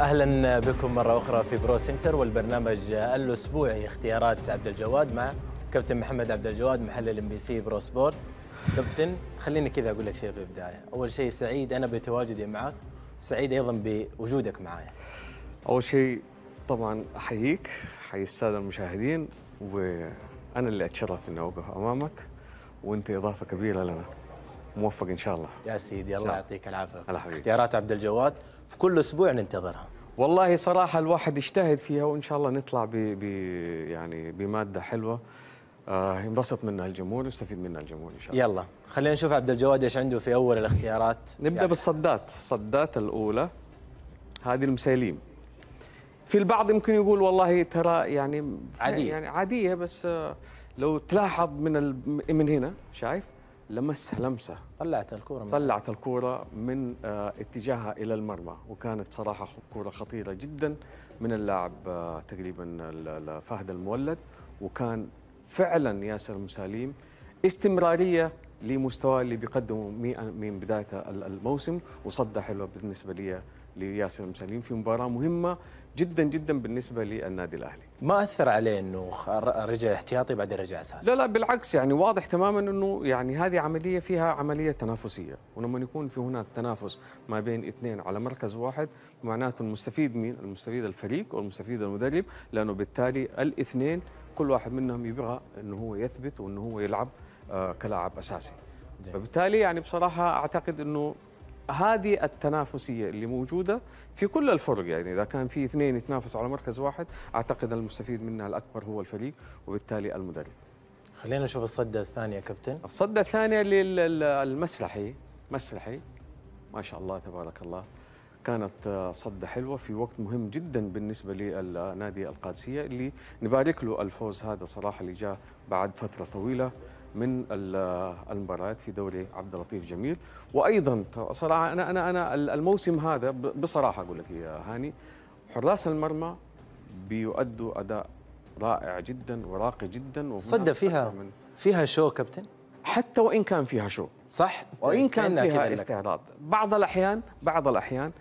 اهلا بكم مره اخرى في برو سنتر والبرنامج الاسبوعي اختيارات عبد الجواد مع كابتن محمد عبد الجواد محلل ام بي سي برو سبورت كابتن خليني كذا اقول لك شيء في البدايه اول شيء سعيد انا بتواجدي معك سعيد ايضا بوجودك معايا اول شيء طبعا احييك حي الساده المشاهدين وانا اللي اتشرف اني اوقف امامك وانت اضافه كبيره لنا موفق ان شاء الله يا سيدي الله يعطيك العافيه اختيارات عبد الجواد في كل اسبوع ننتظرها والله صراحه الواحد يجتهد فيها وان شاء الله نطلع ب يعني بماده حلوه آه ينبسط منها الجمهور ويستفيد منها الجمهور ان شاء الله يلا خلينا نشوف عبد الجواد ايش عنده في اول الاختيارات نبدا يعني. بالصدات الصدات الاولى هذه المسيليم في البعض يمكن يقول والله ترى يعني عادية يعني عادية بس آه، لو تلاحظ من ال... من هنا شايف لمسها لمسه طلعت الكوره طلعت الكوره من آه، اتجاهها الى المرمى وكانت صراحه كوره خطيره جدا من اللاعب آه، تقريبا فهد المولد وكان فعلا ياسر مساليم استمراريه لمستواه اللي بيقدمه من بدايه الموسم وصده حلوه بالنسبه لي لياسر مساليم في مباراه مهمه جدا جدا بالنسبه للنادي الاهلي ما اثر عليه انه رجع احتياطي بعدين رجع اساسي لا لا بالعكس يعني واضح تماما انه يعني هذه عمليه فيها عمليه تنافسيه ولما يكون في هناك تنافس ما بين اثنين على مركز واحد معناته المستفيد مين المستفيد الفريق والمستفيد المدرب لانه بالتالي الاثنين كل واحد منهم يبغى انه هو يثبت وانه هو يلعب آه، كلاعب اساسي فبالتالي يعني بصراحه اعتقد انه هذه التنافسيه اللي موجوده في كل الفرق يعني اذا كان في اثنين يتنافسوا على مركز واحد اعتقد المستفيد منها الاكبر هو الفريق وبالتالي المدرب. خلينا نشوف الصده الثانيه كابتن. الصده الثانيه للمسرحي مسرحي ما شاء الله تبارك الله كانت صدة حلوة في وقت مهم جدا بالنسبة للنادي القادسية اللي نبارك له الفوز هذا صراحة اللي جاء بعد فترة طويلة من المباريات في دوري عبد اللطيف جميل وايضا صراحه انا انا انا الموسم هذا بصراحه اقول لك يا هاني حراس المرمى بيؤدوا اداء رائع جدا وراقي جدا صد فيها فيها شو كابتن حتى وان كان فيها شو صح وان كان فيها استعراض بعض الاحيان بعض الاحيان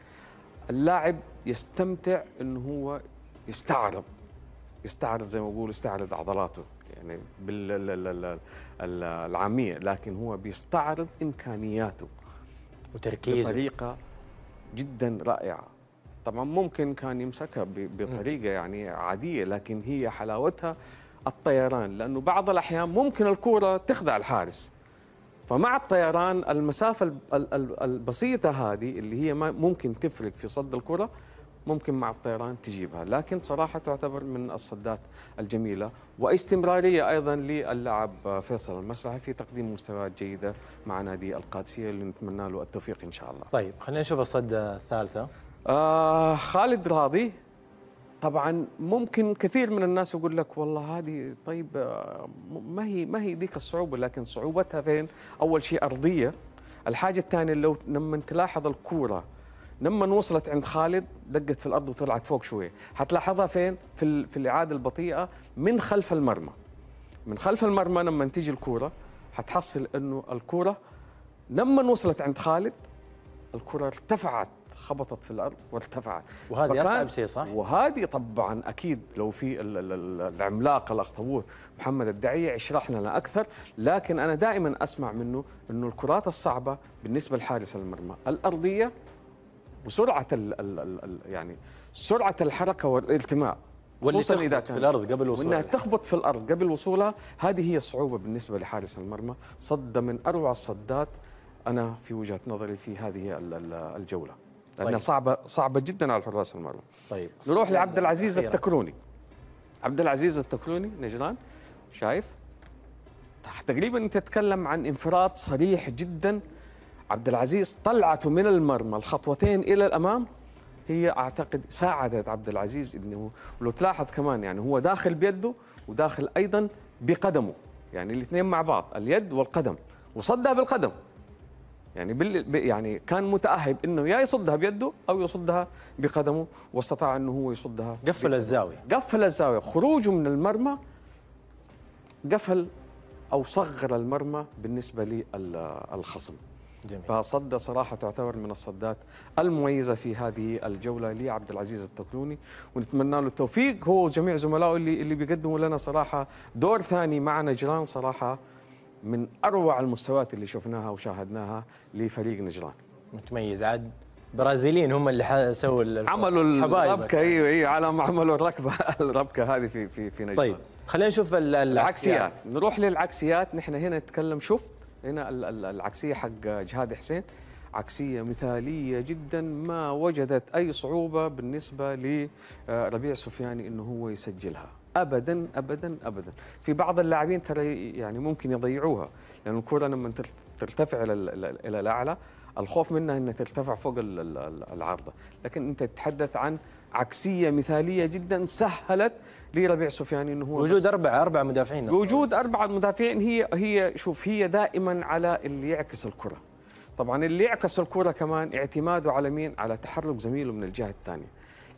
اللاعب يستمتع انه هو يستعرض يستعرض زي ما بقول يستعرض عضلاته يعني بالعاميه لكن هو بيستعرض امكانياته وتركيزه بطريقه جدا رائعه طبعا ممكن كان يمسكها بطريقه يعني عاديه لكن هي حلاوتها الطيران لانه بعض الاحيان ممكن الكره تخدع الحارس فمع الطيران المسافه البسيطه هذه اللي هي ممكن تفرق في صد الكره ممكن مع الطيران تجيبها لكن صراحة تعتبر من الصدات الجميلة واستمرارية أيضا للاعب فيصل المسرحي في تقديم مستويات جيدة مع نادي القادسية اللي نتمنى له التوفيق إن شاء الله طيب خلينا نشوف الصدة الثالثة آه خالد راضي طبعا ممكن كثير من الناس يقول لك والله هذه طيب آه، ما هي ما هي ذيك الصعوبه لكن صعوبتها فين؟ اول شيء ارضيه الحاجه الثانيه لو لما تلاحظ الكوره لما وصلت عند خالد دقت في الارض وطلعت فوق شويه حتلاحظها فين في في الاعاده البطيئه من خلف المرمى من خلف المرمى لما تيجي الكوره حتحصل انه الكوره لما وصلت عند خالد الكره ارتفعت خبطت في الارض وارتفعت وهذه اصعب شيء صح؟ وهذه طبعا اكيد لو في العملاق الاخطبوط محمد الدعيه يشرح لنا اكثر لكن انا دائما اسمع منه انه الكرات الصعبه بالنسبه لحارس المرمى الارضيه وسرعه ال ال الـ يعني سرعه الحركه والالتماء خصوصا اذا كان في الارض قبل وصولها وانها تخبط في الارض قبل وصولها هذه هي الصعوبه بالنسبه لحارس المرمى صد من اروع الصدات انا في وجهه نظري في هذه الجوله طيب. لانها صعبه صعبه جدا على حراس المرمى طيب نروح لعبد العزيز التكروني عبد العزيز التكروني نجران شايف تقريبا انت تتكلم عن انفراد صريح جدا عبد العزيز طلعته من المرمى الخطوتين الى الامام هي اعتقد ساعدت عبد العزيز انه لو تلاحظ كمان يعني هو داخل بيده وداخل ايضا بقدمه يعني الاثنين مع بعض اليد والقدم وصدها بالقدم يعني بال يعني كان متاهب انه يا يصدها بيده او يصدها بقدمه واستطاع انه هو يصدها قفل الزاويه قفل الزاويه خروجه من المرمى قفل او صغر المرمى بالنسبه للخصم جميل. فصد صراحة تعتبر من الصدات المميزة في هذه الجولة لعبد العزيز التكلوني ونتمنى له التوفيق هو وجميع زملائه اللي اللي بيقدموا لنا صراحة دور ثاني مع نجران صراحة من أروع المستويات اللي شفناها وشاهدناها لفريق نجران متميز عاد برازيليين هم اللي سووا عملوا الربكه ايوه ايوه على ما عملوا الركبه الربكه هذه في في في نجران طيب خلينا نشوف العكسيات. العكسيات نروح للعكسيات نحن هنا نتكلم شفت هنا العكسيه حق جهاد حسين عكسيه مثاليه جدا ما وجدت اي صعوبه بالنسبه لربيع سفياني انه هو يسجلها ابدا ابدا ابدا في بعض اللاعبين ترى يعني ممكن يضيعوها لان الكره لما ترتفع الى الاعلى الخوف منها انها ترتفع فوق العارضه لكن انت تتحدث عن عكسيه مثاليه جدا سهلت لربيع سفياني انه هو وجود اربعه اربع مدافعين وجود اربعه مدافعين هي هي شوف هي دائما على اللي يعكس الكره طبعا اللي يعكس الكره كمان اعتماده على مين على تحرك زميله من الجهه الثانيه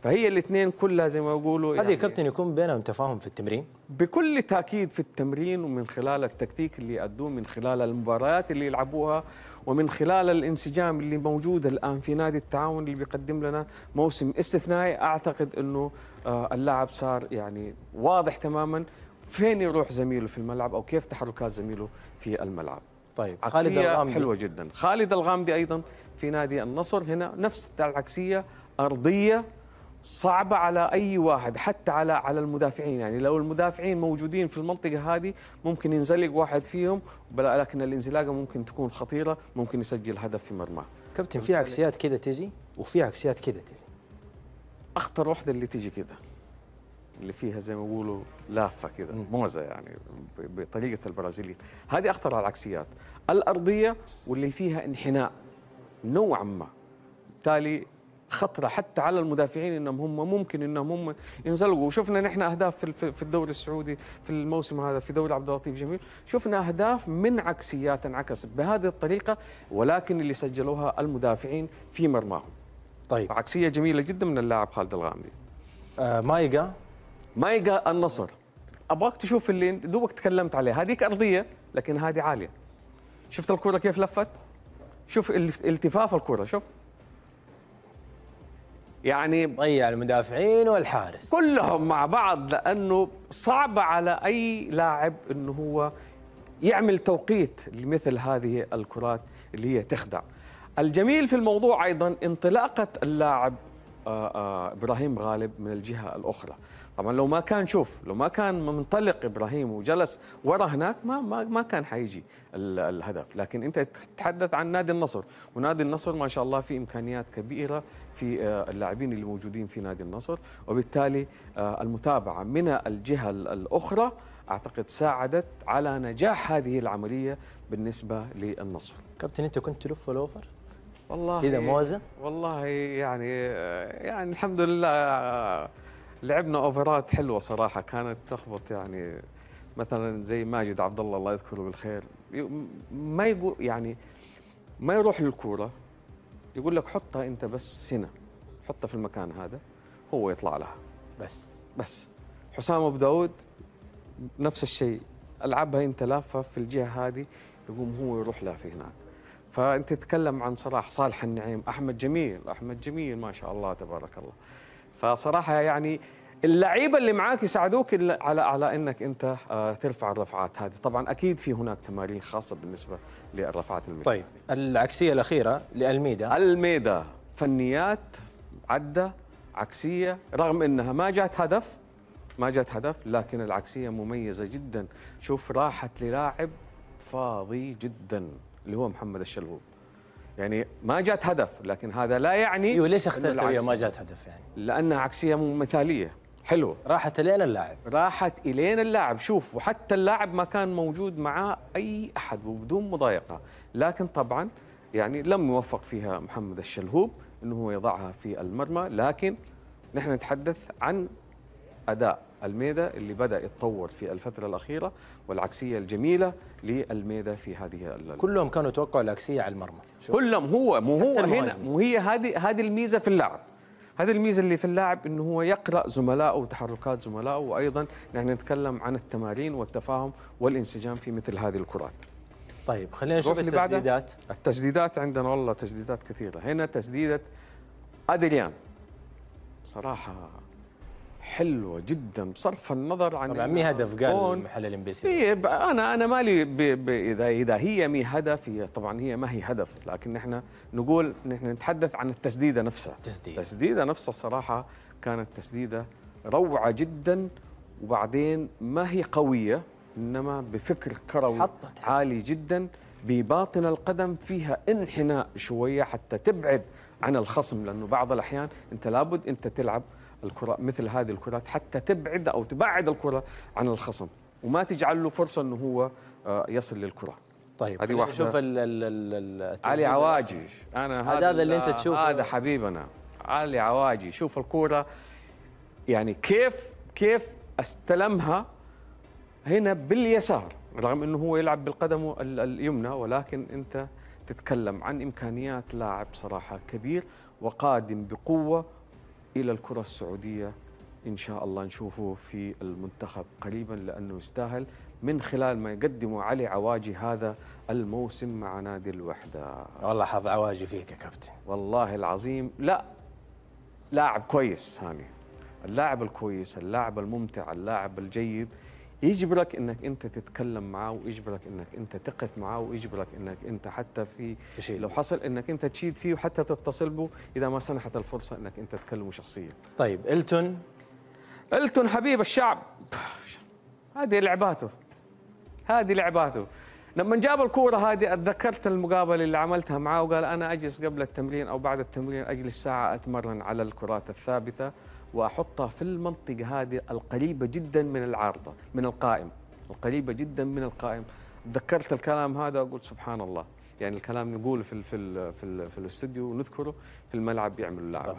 فهي الاثنين كلها زي ما يقولوا هذه يعني كابتن يكون بينهم تفاهم في التمرين بكل تاكيد في التمرين ومن خلال التكتيك اللي يأدوه من خلال المباريات اللي يلعبوها ومن خلال الانسجام اللي موجود الان في نادي التعاون اللي بيقدم لنا موسم استثنائي اعتقد انه آه، اللاعب صار يعني واضح تماما فين يروح زميله في الملعب او كيف تحركات زميله في الملعب طيب خالد الغامدي حلوه جدا خالد الغامدي ايضا في نادي النصر هنا نفس العكسيه ارضيه صعبة على أي واحد حتى على على المدافعين يعني لو المدافعين موجودين في المنطقة هذه ممكن ينزلق واحد فيهم بلا لكن الانزلاقة ممكن تكون خطيرة ممكن يسجل هدف في مرماه كابتن في عكسيات كذا تجي وفي عكسيات كذا تجي أخطر واحدة اللي تجي كذا اللي فيها زي ما يقولوا لافة كذا موزة يعني بطريقة البرازيليين هذه أخطر على العكسيات الأرضية واللي فيها انحناء نوعا ما بالتالي خطره حتى على المدافعين انهم هم ممكن انهم هم ينزلقوا وشفنا نحن اهداف في الدوري السعودي في الموسم هذا في دوري عبد اللطيف جميل شفنا اهداف من عكسيات انعكست بهذه الطريقه ولكن اللي سجلوها المدافعين في مرماهم طيب عكسيه جميله جدا من اللاعب خالد الغامدي آه مايقا مايقا النصر ابغاك تشوف اللي دوبك تكلمت عليه هذيك ارضيه لكن هذه عاليه شفت الكره كيف لفت شوف التفاف الكره شفت يعني ضيع المدافعين والحارس كلهم مع بعض لانه صعب على اي لاعب انه هو يعمل توقيت لمثل هذه الكرات اللي هي تخدع الجميل في الموضوع ايضا انطلاقه اللاعب آه، آه، ابراهيم غالب من الجهه الاخرى طبعا لو ما كان شوف لو ما كان منطلق ابراهيم وجلس ورا هناك ما ما, ما كان حيجي الهدف لكن انت تتحدث عن نادي النصر ونادي النصر ما شاء الله في امكانيات كبيره في آه، اللاعبين اللي موجودين في نادي النصر وبالتالي المتابعه من الجهه الاخرى اعتقد ساعدت على نجاح هذه العمليه بالنسبه للنصر كابتن انت كنت تلف الاوفر والله كذا موزه والله يعني يعني الحمد لله لعبنا اوفرات حلوه صراحه كانت تخبط يعني مثلا زي ماجد عبد الله الله يذكره بالخير ما يقول يعني ما يروح للكوره يقول لك حطها انت بس هنا حطها في المكان هذا هو يطلع لها بس بس حسام ابو داود نفس الشيء العبها انت لافه في الجهه هذه يقوم هو يروح لها في هناك فانت تتكلم عن صراحه صالح النعيم احمد جميل احمد جميل ما شاء الله تبارك الله فصراحه يعني اللعيبه اللي معاك يساعدوك على على انك انت آه، ترفع الرفعات هذه طبعا اكيد في هناك تمارين خاصه بالنسبه للرفعات المثاليه طيب العكسيه الاخيره لالميدا الميدا فنيات عده عكسيه رغم انها ما جات هدف ما جات هدف لكن العكسيه مميزه جدا شوف راحت للاعب فاضي جدا اللي هو محمد الشلهوب يعني ما جات هدف لكن هذا لا يعني ايوه ليش اخترت وياه ما جات هدف يعني؟ لانها عكسيه مثاليه حلوه راحت الين اللاعب راحت الين اللاعب شوف وحتى اللاعب ما كان موجود معاه اي احد وبدون مضايقه لكن طبعا يعني لم يوفق فيها محمد الشلهوب انه هو يضعها في المرمى لكن نحن نتحدث عن اداء الميدا اللي بدأ يتطور في الفترة الأخيرة والعكسية الجميلة للميدا في هذه كلهم كانوا يتوقعوا العكسية على المرمى كلهم هو مو هو هنا مو هي هذه هذه الميزة في اللعب هذه الميزه اللي في اللاعب انه هو يقرا زملائه وتحركات زملائه وايضا نحن نتكلم عن التمارين والتفاهم والانسجام في مثل هذه الكرات طيب خلينا نشوف التسديدات التسديدات عندنا والله تسديدات كثيره هنا تسديده ادريان صراحه حلوه جدا بصرف النظر عن طبعا مي هدف قال محل الامبيسي إيه انا انا مالي اذا اذا هي مي هدف هي طبعا هي ما هي هدف لكن احنا نقول نحن نتحدث عن التسديده نفسها التسديده التسديده نفسها صراحه كانت تسديده روعه جدا وبعدين ما هي قويه انما بفكر كروي حطت عالي جدا بباطن القدم فيها انحناء شويه حتى تبعد عن الخصم لانه بعض الاحيان انت لابد انت تلعب الكره مثل هذه الكرات حتى تبعد او تبعد الكره عن الخصم وما تجعل له فرصه انه هو آه، يصل للكره طيب هذه واحده شوف علي عواجي انا هذا هذا اللي انت تشوفه هذا حبيبنا علي عواجي شوف الكره يعني كيف كيف استلمها هنا باليسار رغم انه هو يلعب بالقدم اليمنى ولكن انت تتكلم عن امكانيات لاعب صراحه كبير وقادم بقوه الى الكره السعوديه ان شاء الله نشوفه في المنتخب قريبا لانه يستاهل من خلال ما يقدمه علي عواجي هذا الموسم مع نادي الوحده والله حظ عواجي فيك يا كابتن والله العظيم لا لاعب كويس هاني اللاعب الكويس اللاعب الممتع اللاعب الجيد يجبرك انك انت تتكلم معاه ويجبرك انك انت تقف معاه ويجبرك انك انت حتى في تشيل. لو حصل انك انت تشيد فيه وحتى تتصل به اذا ما سنحت الفرصه انك انت تكلمه شخصيا. طيب التون التون حبيب الشعب هذه لعباته هذه لعباته لما جاب الكورة هذه اتذكرت المقابلة اللي عملتها معاه وقال انا اجلس قبل التمرين او بعد التمرين اجلس ساعة اتمرن على الكرات الثابتة واحطها في المنطقه هذه القريبه جدا من العارضه من القائم القريبه جدا من القائم تذكرت الكلام هذا وقلت سبحان الله يعني الكلام نقوله في الـ في الـ في, الـ في الاستوديو ونذكره في الملعب يعمل اللاعب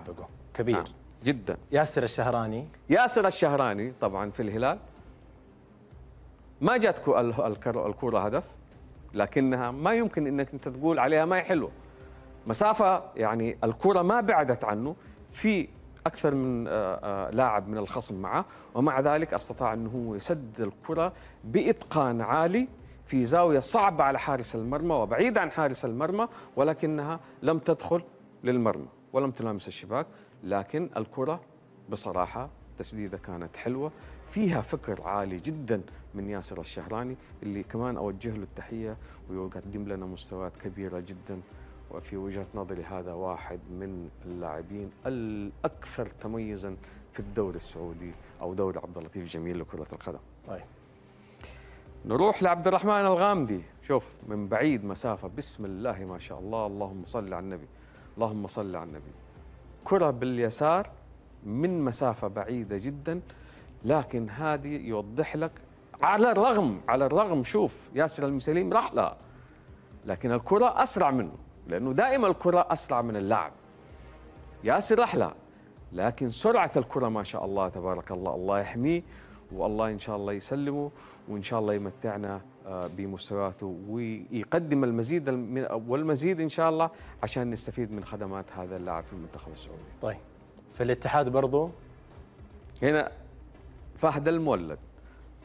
كبير نعم. جدا ياسر الشهراني ياسر الشهراني طبعا في الهلال ما جات الكرة هدف لكنها ما يمكن انك انت تقول عليها ما هي حلوه مسافه يعني الكرة ما بعدت عنه في اكثر من آه، آه، لاعب من الخصم معه ومع ذلك استطاع انه هو يسد الكره باتقان عالي في زاويه صعبه على حارس المرمى وبعيده عن حارس المرمى ولكنها لم تدخل للمرمى ولم تلامس الشباك لكن الكره بصراحه تسديده كانت حلوه فيها فكر عالي جدا من ياسر الشهراني اللي كمان اوجه له التحيه ويقدم لنا مستويات كبيره جدا وفي وجهة نظري هذا واحد من اللاعبين الأكثر تميزا في الدوري السعودي أو دوري عبد اللطيف جميل لكرة القدم طيب نروح لعبد الرحمن الغامدي شوف من بعيد مسافة بسم الله ما شاء الله اللهم صل على النبي اللهم صل على النبي كرة باليسار من مسافة بعيدة جدا لكن هذه يوضح لك على الرغم على الرغم شوف ياسر المسليم راح لها لكن الكرة أسرع منه لأنه دائما الكرة أسرع من اللعب ياسر أحلى لكن سرعة الكرة ما شاء الله تبارك الله الله يحميه والله إن شاء الله يسلمه وإن شاء الله يمتعنا آه، بمستوياته ويقدم المزيد والمزيد إن شاء الله عشان نستفيد من خدمات هذا اللاعب في المنتخب السعودي طيب في الاتحاد برضو هنا فهد المولد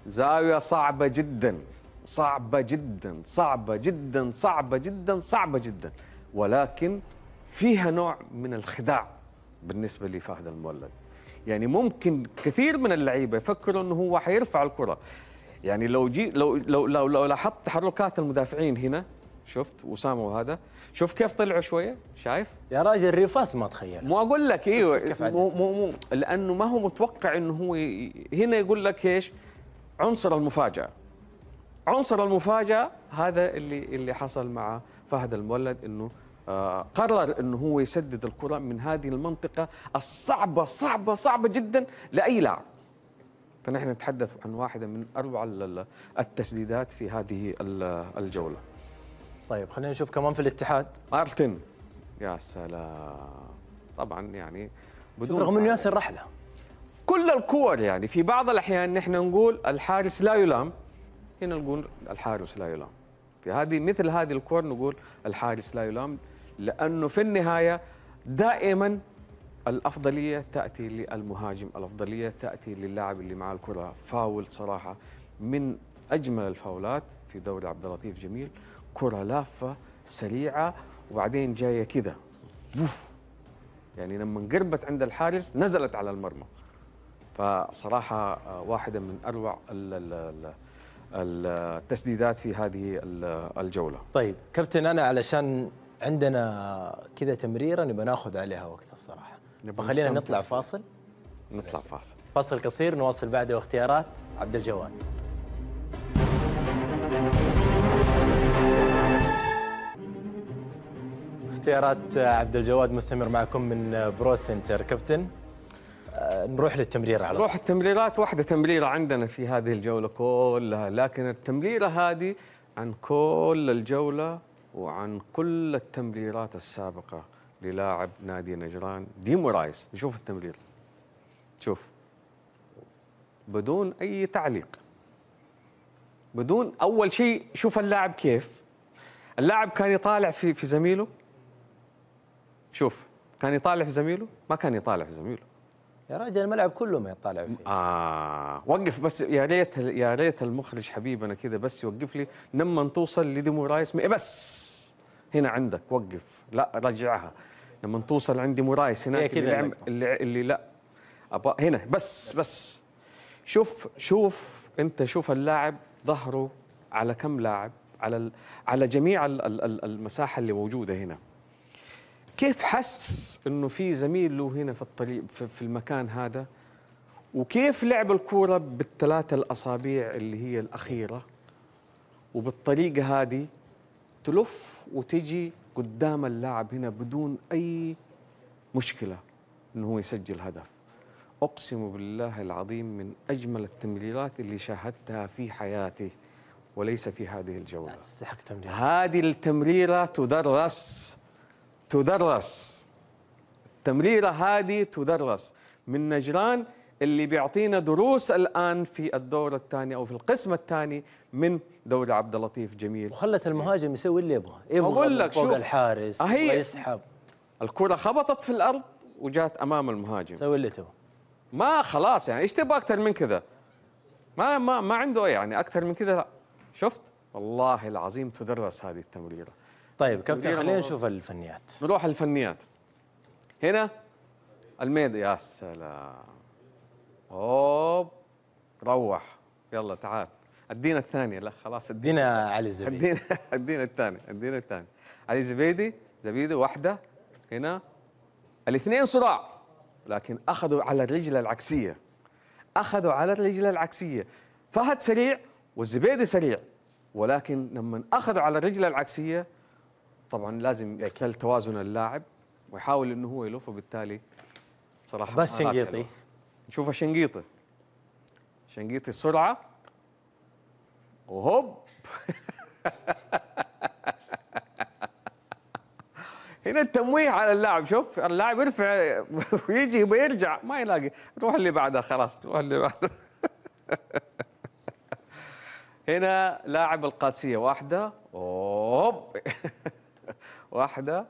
زاوية صعبة جدا صعبة جدا صعبة جدا صعبة جدا صعبة جدا, صعبة جداً ولكن فيها نوع من الخداع بالنسبه لفهد المولد يعني ممكن كثير من اللعيبه يفكروا انه هو حيرفع الكره يعني لو جي لو لو لو, لو لاحظت تحركات المدافعين هنا شفت وسام وهذا شوف كيف طلعوا شويه شايف يا راجل ريفاس ما تخيل مو اقول لك ايوه مو مو مو لانه ما هو متوقع انه هو هنا يقول لك ايش عنصر المفاجاه عنصر المفاجاه هذا اللي اللي حصل مع فهد المولد انه آه، قرر انه هو يسدد الكره من هذه المنطقه الصعبه صعبه صعبه جدا لاي لاعب فنحن نتحدث عن واحده من اروع التسديدات في هذه الجوله طيب خلينا نشوف كمان في الاتحاد مارتن يا سلام طبعا يعني بدون رغم انه ياسر رحله كل الكور يعني في بعض الاحيان نحن نقول الحارس لا يلام هنا نقول الحارس لا يلام في هذه مثل هذه الكور نقول الحارس لا يلام لأنه في النهاية دائما الأفضلية تأتي للمهاجم الأفضلية تأتي للاعب اللي معاه الكرة فاول صراحة من أجمل الفاولات في دوري عبد اللطيف جميل كرة لافة سريعة وبعدين جاية كده يعني لما انقربت عند الحارس نزلت على المرمى فصراحة آه، واحدة من أروع التسديدات في هذه الجولة طيب كابتن أنا علشان عندنا كذا تمريره نبغى ناخذ عليها وقت الصراحه فخلينا نطلع فاصل نطلع فاصل فاصل قصير نواصل بعده اختيارات عبد الجواد اختيارات عبد الجواد مستمر معكم من برو سنتر كابتن آه، نروح للتمريره على نروح التمريرات واحده تمريره عندنا في هذه الجوله كلها لكن التمريره هذه عن كل الجوله وعن كل التمريرات السابقة للاعب نادي نجران ديمو رايس شوف التمرير شوف بدون أي تعليق بدون أول شيء شوف اللاعب كيف اللاعب كان يطالع في في زميله شوف كان يطالع في زميله ما كان يطالع في زميله يا راجل الملعب كله ما يطالع فيه اه وقف بس يا ليت يا ليت المخرج حبيبنا كذا بس يوقف لي لما توصل لديمو رايس بس هنا عندك وقف لا رجعها لما توصل عندي مورايس هناك اللي, اللي, اللي, اللي لا أبا هنا بس بس شوف شوف انت شوف اللاعب ظهره على كم لاعب على على جميع المساحه اللي موجوده هنا كيف حس انه في زميل له هنا في الطريق في المكان هذا وكيف لعب الكوره بالثلاثه الاصابع اللي هي الاخيره وبالطريقه هذه تلف وتجي قدام اللاعب هنا بدون اي مشكله انه هو يسجل هدف اقسم بالله العظيم من اجمل التمريرات اللي شاهدتها في حياتي وليس في هذه الجوله تستحق هذه التمريره تدرس تدرس التمريرة هذه تدرس من نجران اللي بيعطينا دروس الان في الدور الثاني او في القسم الثاني من دوري عبد اللطيف جميل وخلت المهاجم يسوي اللي يبغى يبغى فوق شوف الحارس ويسحب الكره خبطت في الارض وجات امام المهاجم سوي اللي تبغى ما خلاص يعني ايش تبغى اكثر من كذا ما ما ما عنده يعني اكثر من كذا لا شفت والله العظيم تدرس هذه التمريره طيب كابتن خلينا نشوف الفنيات نروح الفنيات هنا الميدي يا سلام اوب روح يلا تعال ادينا الثانيه لا خلاص ادينا علي الزبيدي ادينا ادينا الثاني ادينا الثاني علي الزبيدي زبيدي واحده هنا الاثنين صراع لكن اخذوا على الرجله العكسيه اخذوا على الرجله العكسيه فهد سريع والزبيدي سريع ولكن لما اخذوا على الرجله العكسيه طبعا لازم يكتل توازن اللاعب ويحاول انه هو يلف وبالتالي صراحه بس شنقيطي نشوف الشنقيطي شنقيطي السرعه وهوب هنا التمويه على اللاعب شوف اللاعب يرفع ويجي يبغى يرجع ما يلاقي تروح اللي بعدها خلاص تروح اللي بعدها هنا لاعب القادسيه واحده اوب واحده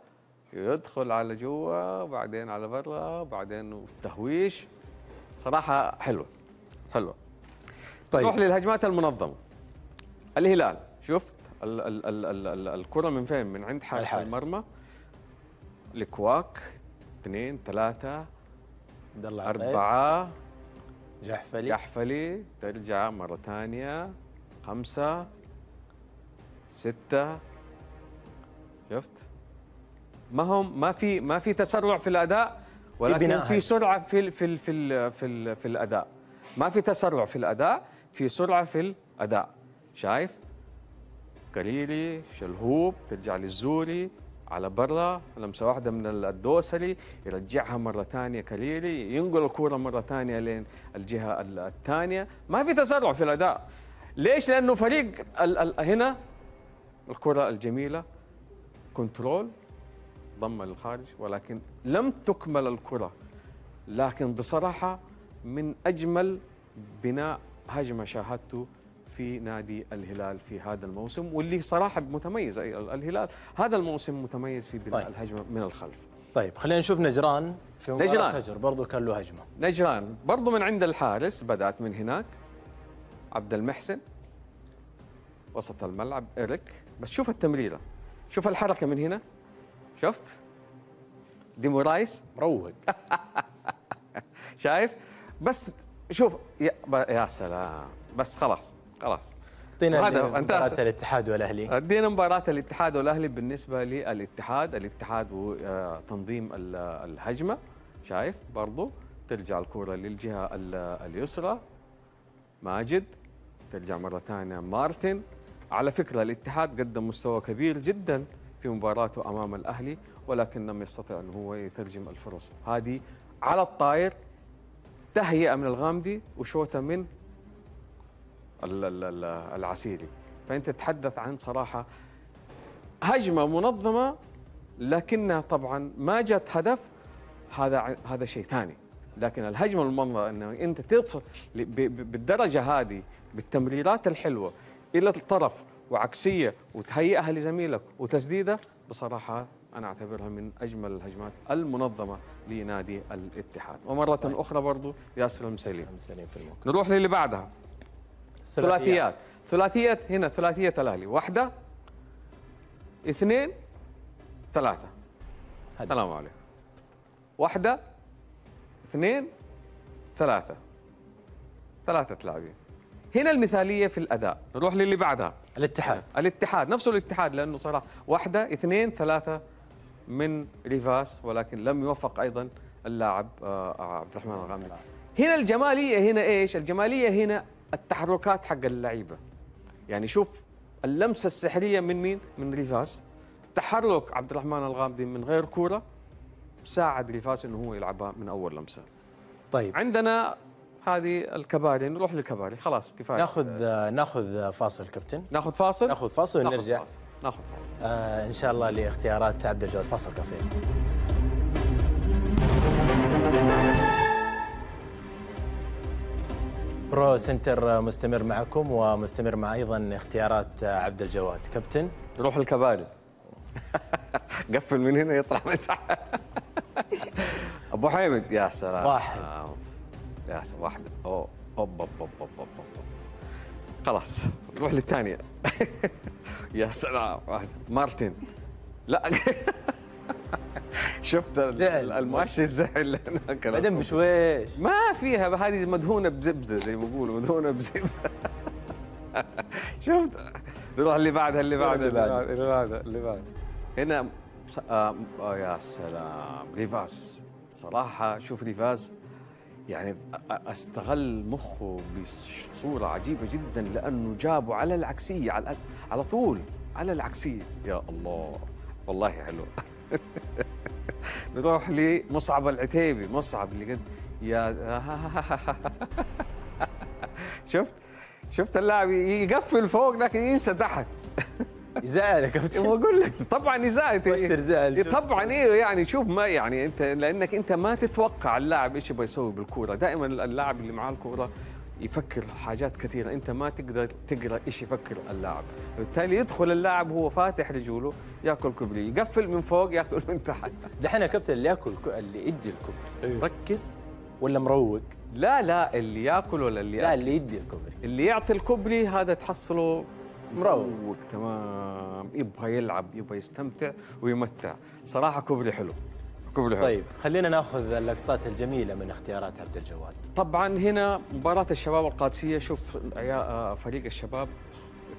يدخل على جوا بعدين على برا بعدين تهويش صراحه حلوه حلوه طيب نروح للهجمات المنظمه الهلال شفت ال ال ال ال ال الكره من فين من عند حارس المرمى الكواك اثنين ثلاثه عبد الله اربعه جحفلي جحفلي ترجع مره ثانيه خمسه سته شفت ما هم ما في ما في تسرع في الاداء ولكن في, في سرعه في الـ في الـ في الـ في, الـ في الاداء ما في تسرع في الاداء في سرعه في الاداء شايف كريري شلهوب ترجع للزوري على برا لمسه واحده من الدوسري يرجعها مره ثانيه كليلي ينقل الكوره مره ثانيه لين الجهه الثانيه ما في تسرع في الاداء ليش لانه فريق الـ الـ هنا الكره الجميله كنترول ضمه للخارج ولكن لم تكمل الكره لكن بصراحه من اجمل بناء هجمه شاهدته في نادي الهلال في هذا الموسم واللي صراحه متميز الهلال هذا الموسم متميز في بناء طيب. الهجمه من الخلف طيب خلينا نشوف نجران في مباراه نجران. هجر برضه كان له هجمه نجران برضه من عند الحارس بدات من هناك عبد المحسن وسط الملعب إريك بس شوف التمريره شوف الحركه من هنا شفت ديمو رايس مروق شايف بس شوف يا, يا سلام بس خلاص خلاص اعطينا مباراة الاتحاد والاهلي ادينا مباراة الاتحاد والاهلي بالنسبة للاتحاد، الاتحاد وتنظيم آه، الهجمة شايف برضو ترجع الكرة للجهة اليسرى ماجد ترجع مرة ثانية مارتن على فكرة الاتحاد قدم مستوى كبير جدا في مباراته امام الاهلي ولكن لم يستطع ان هو يترجم الفرص هذه على الطائر تهيئه من الغامدي وشوتة من العسيري فانت تتحدث عن صراحه هجمه منظمه لكنها طبعا ما جت هدف هذا هذا شيء ثاني لكن الهجمه المنظمه انه انت تصل بالدرجه هذه بالتمريرات الحلوه الى الطرف وعكسيه وتهيئها لزميلك وتسديده بصراحه انا اعتبرها من اجمل الهجمات المنظمه لنادي الاتحاد ومره طيب. اخرى برضو ياسر المسليم نروح للي بعدها ثلاثيات ثلاثيات هنا ثلاثيه الاهلي واحده اثنين ثلاثه السلام عليكم واحده اثنين ثلاثه ثلاثه لاعبين هنا المثاليه في الاداء نروح للي بعدها الاتحاد الاتحاد نفسه الاتحاد لانه صراحه واحده اثنين ثلاثه من ريفاس ولكن لم يوفق ايضا اللاعب آه، آه، عبد الرحمن الغامدي هنا الجماليه هنا ايش الجماليه هنا التحركات حق اللعيبه يعني شوف اللمسه السحريه من مين من ريفاس تحرك عبد الرحمن الغامدي من غير كوره ساعد ريفاس انه هو يلعبها من اول لمسه طيب عندنا هذه الكباري نروح للكباري خلاص كفايه ناخذ ناخذ فاصل كابتن ناخذ فاصل ناخذ فاصل ونرجع ناخذ فاصل, ناخد فاصل. آه ان شاء الله لاختيارات عبد الجواد فاصل قصير برو سنتر مستمر معكم ومستمر مع ايضا اختيارات عبد الجواد كابتن روح الكباري قفل من هنا يطلع من تحت ابو حامد يا سلام واحد آه. يا واحده اوه اوب اوب اوب اوب اوب, أوب. خلاص نروح للثانيه يا سلام واحدة مارتن لا شفت المؤشر زعل بعدين بشويش ما فيها هذه مدهونه بزبده زي ما بقولوا مدهونه بزبده شفت نروح اللي بعدها اللي بعدها اللي بعدها اللي بعدها اللي بعدها هنا آه،, آه يا سلام ريفاس صراحه شوف ريفاز يعني استغل مخه بصوره عجيبه جدا لانه جابه على العكسيه على على طول على العكسيه يا الله والله حلو نروح لمصعب العتيبي مصعب اللي قد يا شفت شفت اللاعب يقفل فوق لكن ينسى تحت زعل يا كابتن بقول لك طبعا يزعل بشر زعل طبعا ايوه يعني شوف ما يعني انت لانك انت ما تتوقع اللاعب ايش يبغى يسوي بالكوره دائما اللاعب اللي معاه الكوره يفكر حاجات كثيرة أنت ما تقدر تقرأ إيش يفكر اللاعب بالتالي يدخل اللاعب وهو فاتح رجوله يأكل كوبري يقفل من فوق يأكل من تحت دحين يا كابتن اللي يأكل اللي يدي الكوبري أيوه. مركز ولا مروق لا لا اللي ياكل ولا اللي لا اللي يدي الكوبري اللي يعطي الكوبري هذا تحصله مروق تمام يبغى يلعب يبغى يستمتع ويمتع صراحه كوبري حلو كوبري حلو طيب خلينا ناخذ اللقطات الجميله من اختيارات عبد الجواد طبعا هنا مباراه الشباب القادسيه شوف آه، فريق الشباب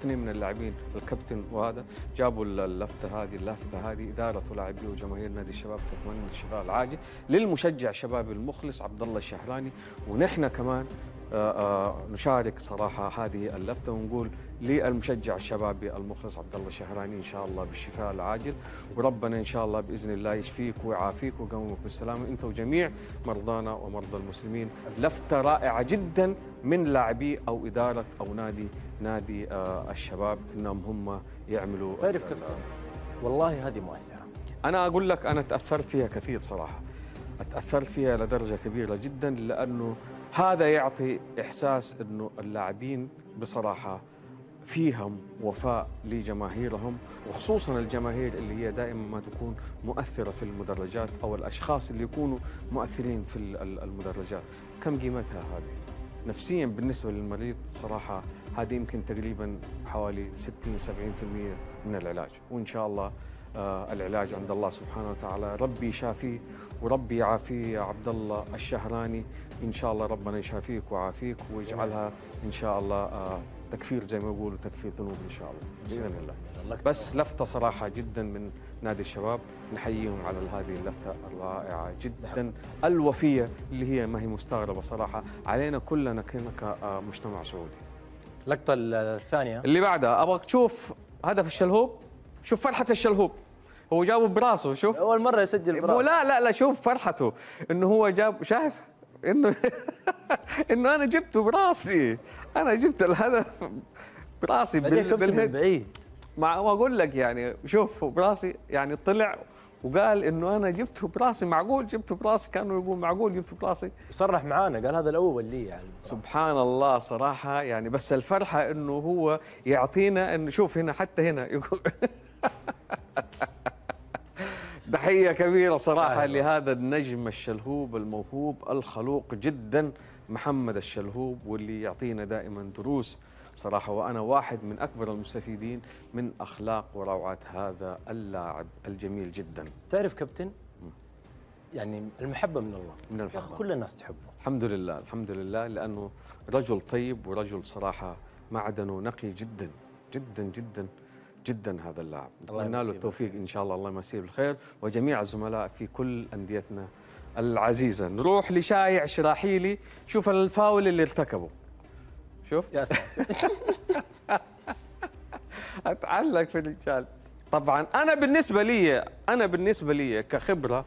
اثنين من اللاعبين الكابتن وهذا جابوا اللفته هذه اللافته هذه اداره ولاعبيه وجماهير نادي الشباب تتمنى الشفاء العاجل للمشجع الشبابي المخلص عبد الله الشهراني ونحن كمان آه، آه، نشارك صراحة هذه اللفتة ونقول للمشجع الشبابي المخلص عبد الله الشهراني إن شاء الله بالشفاء العاجل وربنا إن شاء الله بإذن الله يشفيك ويعافيك ويقومك بالسلامة أنت وجميع مرضانا ومرضى المسلمين لفتة رائعة جدا من لاعبي أو إدارة أو نادي نادي آه، الشباب إنهم هم يعملوا تعرف كابتن والله هذه مؤثرة أنا أقول لك أنا تأثرت فيها كثير صراحة تأثرت فيها لدرجة كبيرة جدا لأنه هذا يعطي إحساس أنه اللاعبين بصراحة فيهم وفاء لجماهيرهم وخصوصا الجماهير اللي هي دائما ما تكون مؤثرة في المدرجات أو الأشخاص اللي يكونوا مؤثرين في المدرجات كم قيمتها هذه؟ نفسيا بالنسبة للمريض صراحة هذه يمكن تقريبا حوالي 60 70% من العلاج وإن شاء الله آه، العلاج عند الله سبحانه وتعالى ربي يشافيه وربي يعافيه يا عبد الله الشهراني ان شاء الله ربنا يشافيك ويعافيك ويجعلها ان شاء الله آه، تكفير زي ما يقولوا تكفير ذنوب ان شاء الله باذن الله بس لفته صراحه جدا من نادي الشباب نحييهم على هذه اللفته الرائعه جدا الوفيه اللي هي ما هي مستغربه صراحه علينا كلنا كمجتمع آه، سعودي اللقطه الثانيه اللي بعدها ابغاك تشوف هدف الشلهوب شوف فرحه الشلهوب هو جابه براسه شوف اول مره يسجل براسه لا لا لا شوف فرحته انه هو جاب شايف انه انه انا جبته براسي انا جبت الهدف براسي بال... بالهد بعيد مع واقول لك يعني شوف براسي يعني طلع وقال انه انا جبته براسي معقول جبته براسي كانوا يقول معقول جبته براسي صرح معانا قال هذا الاول لي يعني سبحان الله صراحه يعني بس الفرحه انه هو يعطينا انه شوف هنا حتى هنا تحيه كبيره صراحه لهذا النجم الشلهوب الموهوب الخلوق جدا محمد الشلهوب واللي يعطينا دائما دروس صراحه وانا واحد من اكبر المستفيدين من اخلاق وروعة هذا اللاعب الجميل جدا تعرف كابتن يعني المحبه من الله من المحبه كل الناس تحبه الحمد لله الحمد لله لانه رجل طيب ورجل صراحه معدنه نقي جدا جدا جدا جدا هذا اللاعب نتمنى له التوفيق ان شاء الله الله يمسيه بالخير وجميع الزملاء في كل انديتنا العزيزه نروح لشايع شراحيلي شوف الفاول اللي ارتكبه شوف يا اتعلق في الرجال طبعا انا بالنسبه لي انا بالنسبه لي كخبره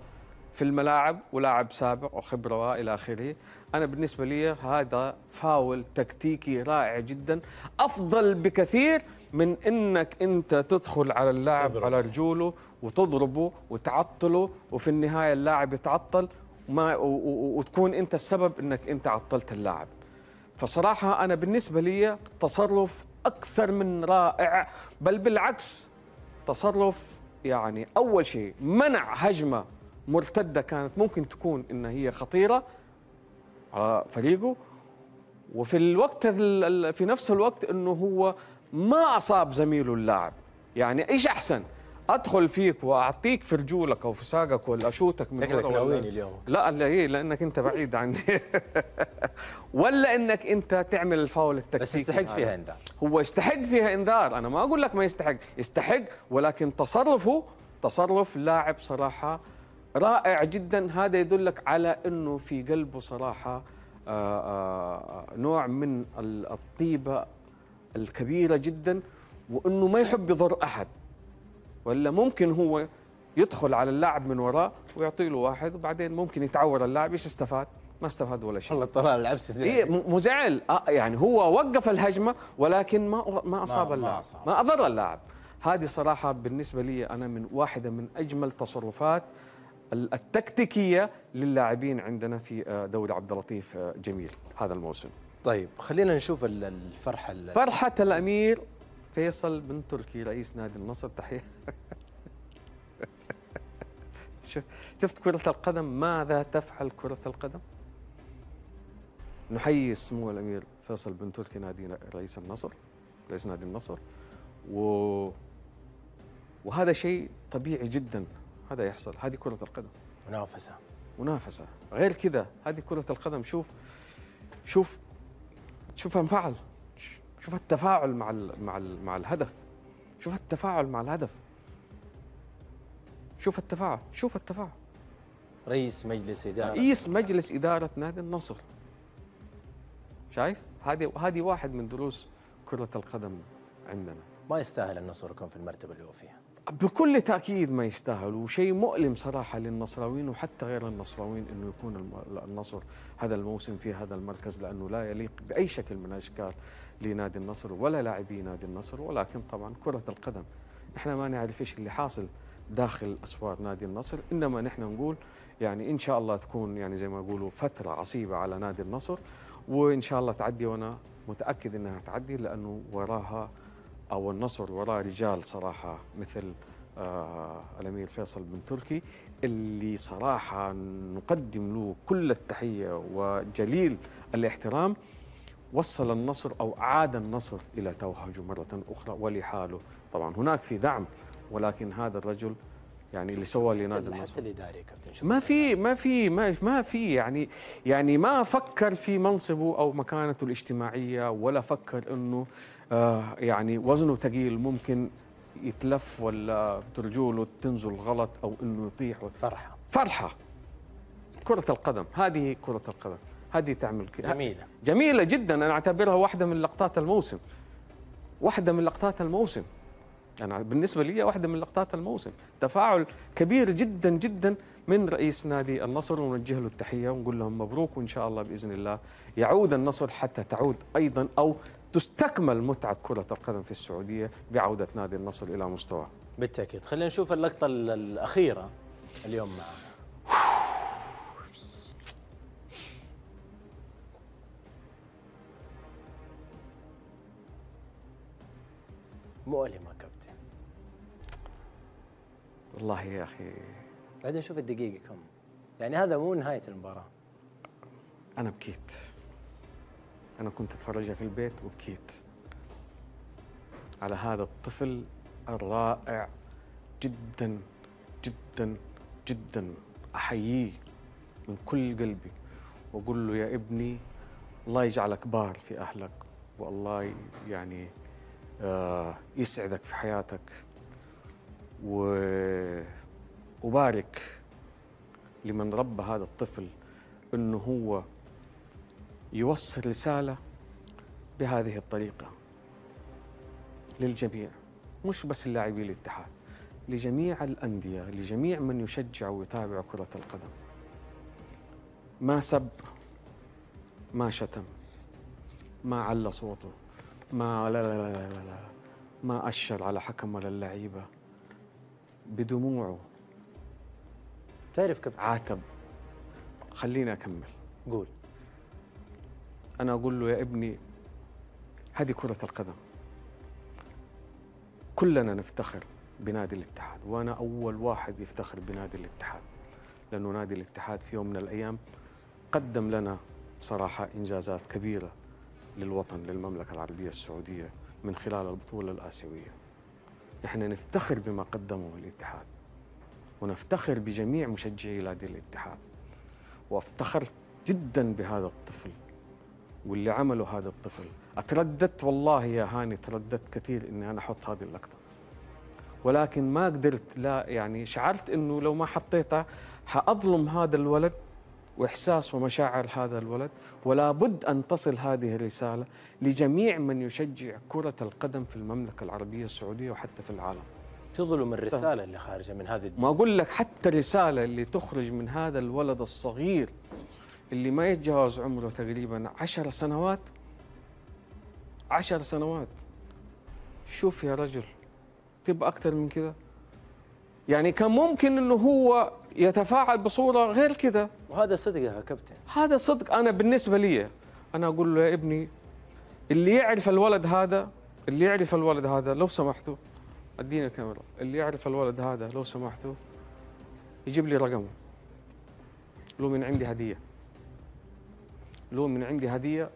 في الملاعب ولاعب سابق وخبرة إلى آخره أنا بالنسبة لي هذا فاول تكتيكي رائع جدا أفضل بكثير من انك انت تدخل على اللاعب على رجوله وتضربه وتعطله وفي النهايه اللاعب يتعطل وما وتكون انت السبب انك انت عطلت اللاعب فصراحه انا بالنسبه لي تصرف اكثر من رائع بل بالعكس تصرف يعني اول شيء منع هجمه مرتده كانت ممكن تكون ان هي خطيره على فريقه وفي الوقت في نفس الوقت انه هو ما اصاب زميله اللاعب يعني ايش احسن ادخل فيك واعطيك في رجولك او في ساقك ولا اشوتك من شكلك ناويني اليوم لا لا لانك انت بعيد عني ولا انك انت تعمل الفاول التكتيكي بس يستحق فيها يعني انذار هو يستحق فيها انذار انا ما اقول لك ما يستحق يستحق ولكن تصرفه تصرف لاعب صراحه رائع جدا هذا يدلك على انه في قلبه صراحه آه، آه، نوع من الطيبه الكبيره جدا وانه ما يحب يضر احد ولا ممكن هو يدخل على اللاعب من وراه ويعطي له واحد وبعدين ممكن يتعور اللاعب ايش استفاد؟ ما استفاد ولا شيء والله طلال العبسي زعل إيه مزعل آه يعني هو وقف الهجمه ولكن ما ما اصاب اللاعب ما اضر اللاعب هذه صراحه بالنسبه لي انا من واحده من اجمل تصرفات التكتيكيه للاعبين عندنا في آه، دوري عبد اللطيف آه، جميل هذا الموسم. طيب خلينا نشوف الفرحه فرحه الامير فيصل بن تركي رئيس نادي النصر تحيه شفت كرة القدم ماذا تفعل كرة القدم؟ نحيي سمو الامير فيصل بن تركي نادي رئيس النصر رئيس نادي النصر و وهذا شيء طبيعي جدا هذا يحصل هذه كرة القدم منافسة منافسة غير كذا هذه كرة القدم شوف شوف شوف انفعل شوف التفاعل مع الـ مع الـ مع الهدف شوف التفاعل مع الهدف شوف التفاعل شوف التفاعل رئيس مجلس إدارة رئيس مجلس إدارة نادي النصر شايف؟ هذه هذه واحد من دروس كرة القدم عندنا ما يستاهل النصر يكون في المرتبة اللي هو فيها بكل تاكيد ما يستاهل وشيء مؤلم صراحه للنصراويين وحتى غير النصراويين انه يكون النصر هذا الموسم في هذا المركز لانه لا يليق باي شكل من الاشكال لنادي النصر ولا لاعبي نادي النصر ولكن طبعا كره القدم نحن ما نعرف ايش اللي حاصل داخل اسوار نادي النصر انما نحن نقول يعني ان شاء الله تكون يعني زي ما يقولوا فتره عصيبه على نادي النصر وان شاء الله تعدي وانا متاكد انها تعدي لانه وراها او النصر وراء رجال صراحه مثل آه الامير فيصل بن تركي اللي صراحه نقدم له كل التحيه وجليل الاحترام وصل النصر او عاد النصر الى توهجه مره اخرى ولحاله طبعا هناك في دعم ولكن هذا الرجل يعني اللي سواه ليوناردو حتى الاداري كابتن ما في ما في ما في يعني يعني ما فكر في منصبه او مكانته الاجتماعيه ولا فكر انه آه يعني وزنه ثقيل ممكن يتلف ولا ترجوله تنزل غلط او انه يطيح فرحه فرحه كرة القدم هذه كرة القدم هذه تعمل كده جميلة جميلة جدا أنا أعتبرها واحدة من لقطات الموسم واحدة من لقطات الموسم أنا بالنسبة لي واحدة من لقطات الموسم تفاعل كبير جدا جدا من رئيس نادي النصر ونوجه له التحية ونقول لهم مبروك وإن شاء الله بإذن الله يعود النصر حتى تعود أيضا أو تستكمل متعة كرة القدم في السعودية بعودة نادي النصر إلى مستواه بالتأكيد خلينا نشوف اللقطة الأخيرة اليوم معه مؤلمة والله يا اخي بعدين شوف الدقيقه كم يعني هذا مو نهايه المباراه انا بكيت انا كنت اتفرجها في البيت وبكيت على هذا الطفل الرائع جدا جدا جدا احييه من كل قلبي واقول له يا ابني الله يجعلك بار في اهلك والله يعني آه يسعدك في حياتك وأبارك لمن ربى هذا الطفل أنه هو يوصل رسالة بهذه الطريقة للجميع مش بس اللاعبي الاتحاد لجميع الأندية لجميع من يشجع ويتابع كرة القدم ما سب ما شتم ما على صوته ما لا لا لا لا, لا. ما أشر على حكم ولا اللعيبة بدموعه تعرف كابتن عاتب خليني أكمل قول أنا أقول له يا ابني هذه كرة القدم كلنا نفتخر بنادي الاتحاد وأنا أول واحد يفتخر بنادي الاتحاد لأنه نادي الاتحاد في يوم من الأيام قدم لنا صراحة إنجازات كبيرة للوطن للمملكة العربية السعودية من خلال البطولة الآسيوية نحن نفتخر بما قدمه الاتحاد ونفتخر بجميع مشجعي نادي الاتحاد وافتخرت جدا بهذا الطفل واللي عمله هذا الطفل اترددت والله يا هاني ترددت كثير اني انا احط هذه اللقطه ولكن ما قدرت لا يعني شعرت انه لو ما حطيتها حاظلم هذا الولد واحساس ومشاعر هذا الولد ولا بد ان تصل هذه الرساله لجميع من يشجع كره القدم في المملكه العربيه السعوديه وحتى في العالم. تظلم الرساله اللي خارجه من هذه الدنيا. ما اقول لك حتى الرساله اللي تخرج من هذا الولد الصغير اللي ما يتجاوز عمره تقريبا عشر سنوات عشر سنوات شوف يا رجل تبقى اكثر من كذا يعني كان ممكن انه هو يتفاعل بصوره غير كذا وهذا صدق يا كابتن هذا صدق انا بالنسبه لي انا اقول له يا ابني اللي يعرف الولد هذا اللي يعرف الولد هذا لو سمحتوا اديني الكاميرا اللي يعرف الولد هذا لو سمحتوا يجيب لي رقمه لو من عندي هديه لو من عندي هديه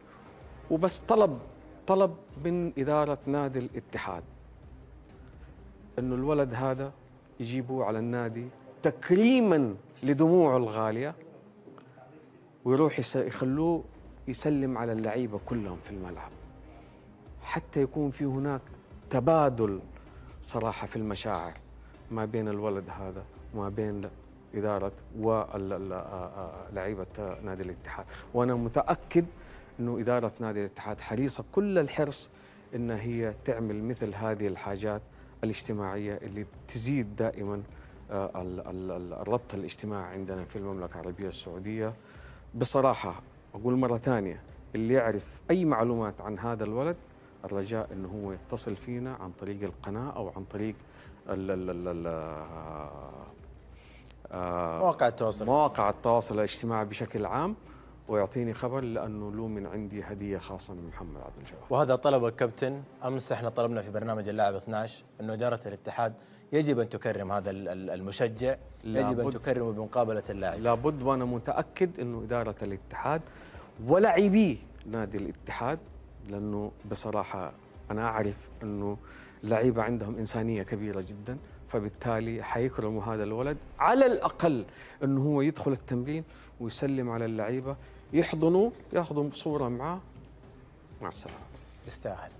وبس طلب طلب من اداره نادي الاتحاد انه الولد هذا يجيبوه على النادي تكريما لدموعه الغاليه ويروح يخلوه يسلم على اللعيبه كلهم في الملعب حتى يكون في هناك تبادل صراحه في المشاعر ما بين الولد هذا وما بين إدارة ولعيبة نادي الاتحاد وأنا متأكد أنه إدارة نادي الاتحاد حريصة كل الحرص أن هي تعمل مثل هذه الحاجات الاجتماعية اللي تزيد دائما آه، الربط الاجتماعي عندنا في المملكة العربية السعودية بصراحة أقول مرة ثانية اللي يعرف أي معلومات عن هذا الولد الرجاء أنه هو يتصل فينا عن طريق القناة أو عن طريق ال ال ال الـ آه، مواقع التواصل مواقع التواصل الاجتماعي بشكل عام ويعطيني خبر لانه له من عندي هديه خاصه من محمد عبد الجواد وهذا طلبه الكابتن امس احنا طلبنا في برنامج اللاعب 12 انه اداره الاتحاد يجب ان تكرم هذا المشجع يجب ان تكرمه بمقابله اللاعب لابد وانا متاكد انه اداره الاتحاد ولاعبي نادي الاتحاد لانه بصراحه انا اعرف انه اللعيبه عندهم انسانيه كبيره جدا فبالتالي حيكرموا هذا الولد على الاقل انه هو يدخل التمرين ويسلم على اللعيبه يحضنوا ياخذوا صوره معاه مع السلامه يستاهل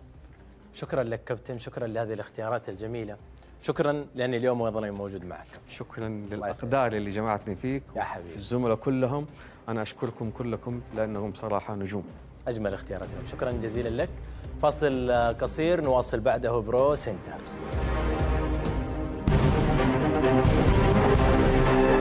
شكرا لك كابتن شكرا لهذه الاختيارات الجميله شكرا لاني اليوم ايضا موجود معك شكرا للاقدار اللي جمعتني فيك يا حبيبي الزملاء كلهم انا اشكركم كلكم لانهم صراحه نجوم اجمل اختيارات لهم شكرا جزيلا لك فاصل قصير نواصل بعده برو سنتر